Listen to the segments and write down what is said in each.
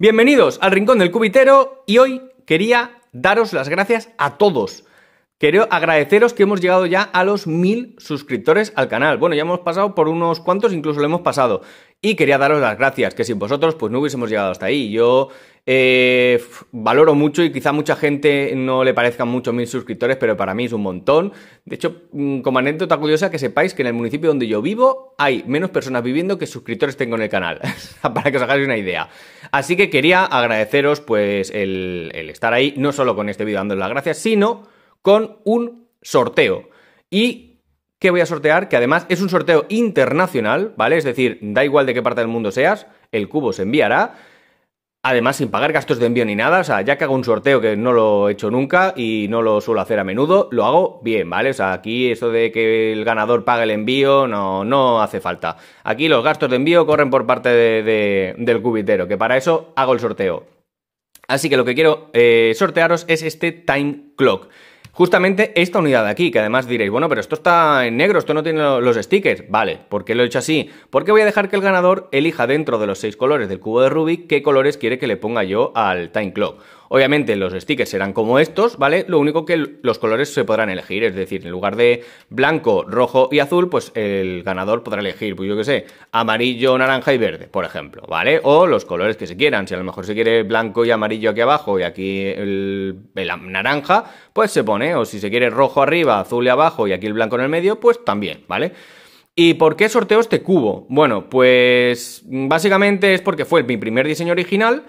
Bienvenidos al Rincón del Cubitero y hoy quería daros las gracias a todos. Quiero agradeceros que hemos llegado ya a los mil suscriptores al canal. Bueno, ya hemos pasado por unos cuantos, incluso lo hemos pasado. Y quería daros las gracias, que sin vosotros pues no hubiésemos llegado hasta ahí. Yo eh, valoro mucho y quizá mucha gente no le parezcan mucho mil suscriptores, pero para mí es un montón. De hecho, mm, como anécdota curiosa, que sepáis que en el municipio donde yo vivo hay menos personas viviendo que suscriptores tengo en el canal, para que os hagáis una idea. Así que quería agradeceros pues el, estar ahí, no solo con este vídeo dando las gracias, sino con un sorteo. Y que voy a sortear, que además es un sorteo internacional, ¿vale? Es decir, da igual de qué parte del mundo seas, el cubo se enviará. Además, sin pagar gastos de envío ni nada, o sea, ya que hago un sorteo que no lo he hecho nunca y no lo suelo hacer a menudo, lo hago bien, ¿vale? O sea, aquí eso de que el ganador pague el envío no, no hace falta. Aquí los gastos de envío corren por parte de, del cubitero, que para eso hago el sorteo. Así que lo que quiero eh, sortearos es este time clock. Justamente esta unidad de aquí, que además diréis, bueno, pero esto está en negro, esto no tiene los stickers. Vale, ¿por qué lo he hecho así? Porque voy a dejar que el ganador elija dentro de los seis colores del cubo de Rubik qué colores quiere que le ponga yo al time clock. Obviamente los stickers serán como estos, ¿vale? Lo único que los colores se podrán elegir, es decir, en lugar de blanco, rojo y azul, pues el ganador podrá elegir, pues yo qué sé, amarillo, naranja y verde, por ejemplo, ¿vale? O los colores que se quieran, si a lo mejor se quiere blanco y amarillo aquí abajo y aquí el, naranja, pues se pone, o si se quiere rojo arriba, azul y abajo y aquí el blanco en el medio, pues también, ¿vale? ¿Y por qué sorteo este cubo? Bueno, pues básicamente es porque fue mi primer diseño original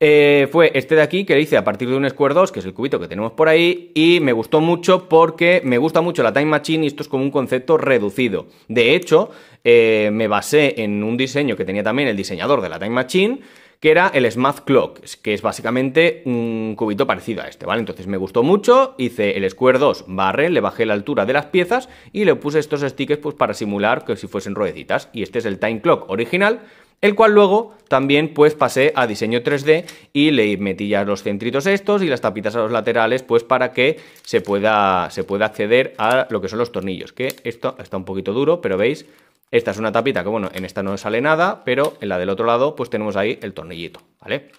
eh, fue este de aquí que le hice a partir de un Square 2, que es el cubito que tenemos por ahí, y me gustó mucho porque me gusta mucho la Time Machine y esto es como un concepto reducido. De hecho, eh, me basé en un diseño que tenía también el diseñador de la Time Machine, que era el Smart Clock, que es básicamente un cubito parecido a este, ¿vale? Entonces me gustó mucho, hice el Square 2 barre, le bajé la altura de las piezas y le puse estos stickers pues, para simular que si fuesen rueditas. Y este es el Time Clock original, el cual luego también pues pasé a diseño 3D y le metí ya los centritos estos y las tapitas a los laterales pues para que se pueda, se acceder a lo que son los tornillos, que esto está un poquito duro, pero veis, esta es una tapita que bueno, en esta no sale nada, pero en la del otro lado pues tenemos ahí el tornillito, ¿vale?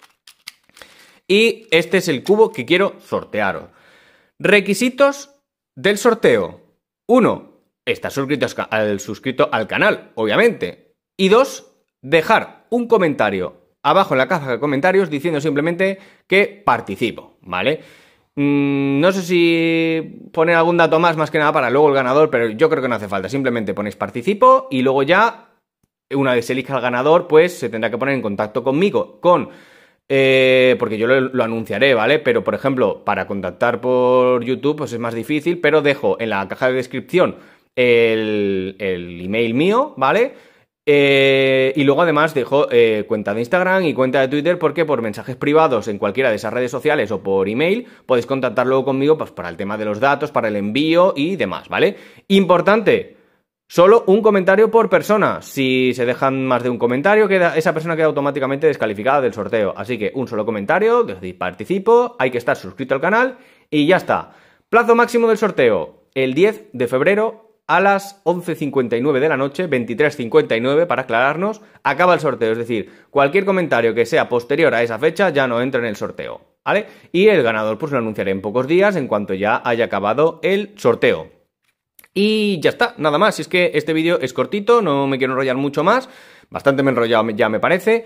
Y este es el cubo que quiero sortearos. Requisitos del sorteo. Uno, estar suscrito al, suscrito al canal, obviamente. Y dos, dejar un comentario abajo en la caja de comentarios diciendo simplemente que participo, ¿vale? Mm, no sé si poner algún dato más, más que nada para luego el ganador, pero yo creo que no hace falta. Simplemente ponéis participo y luego ya, una vez se elija el ganador, pues se tendrá que poner en contacto conmigo, con eh, porque yo lo, anunciaré, ¿vale? Pero, por ejemplo, para contactar por YouTube, pues es más difícil, pero dejo en la caja de descripción el email mío, ¿vale? Eh, y luego además dejó eh, cuenta de Instagram y cuenta de Twitter porque por mensajes privados en cualquiera de esas redes sociales o por email podéis contactar luego conmigo pues, para el tema de los datos, para el envío y demás, ¿vale? Importante, Solo un comentario por persona. Si se dejan más de un comentario, queda, esa persona queda automáticamente descalificada del sorteo. Así que un solo comentario, decir participo, hay que estar suscrito al canal y ya está. Plazo máximo del sorteo, el 10 de febrero a las 11.59 de la noche, 23.59 para aclararnos, acaba el sorteo. Es decir, cualquier comentario que sea posterior a esa fecha ya no entra en el sorteo. ¿Vale? Y el ganador pues lo anunciaré en pocos días en cuanto ya haya acabado el sorteo. Y ya está, nada más. Si es que este vídeo es cortito, no me quiero enrollar mucho más. Bastante me he enrollado ya me parece.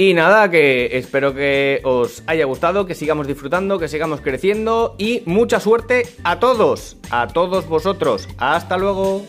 Y nada, que espero que os haya gustado, que sigamos disfrutando, que sigamos creciendo y mucha suerte a todos, a todos vosotros. Hasta luego.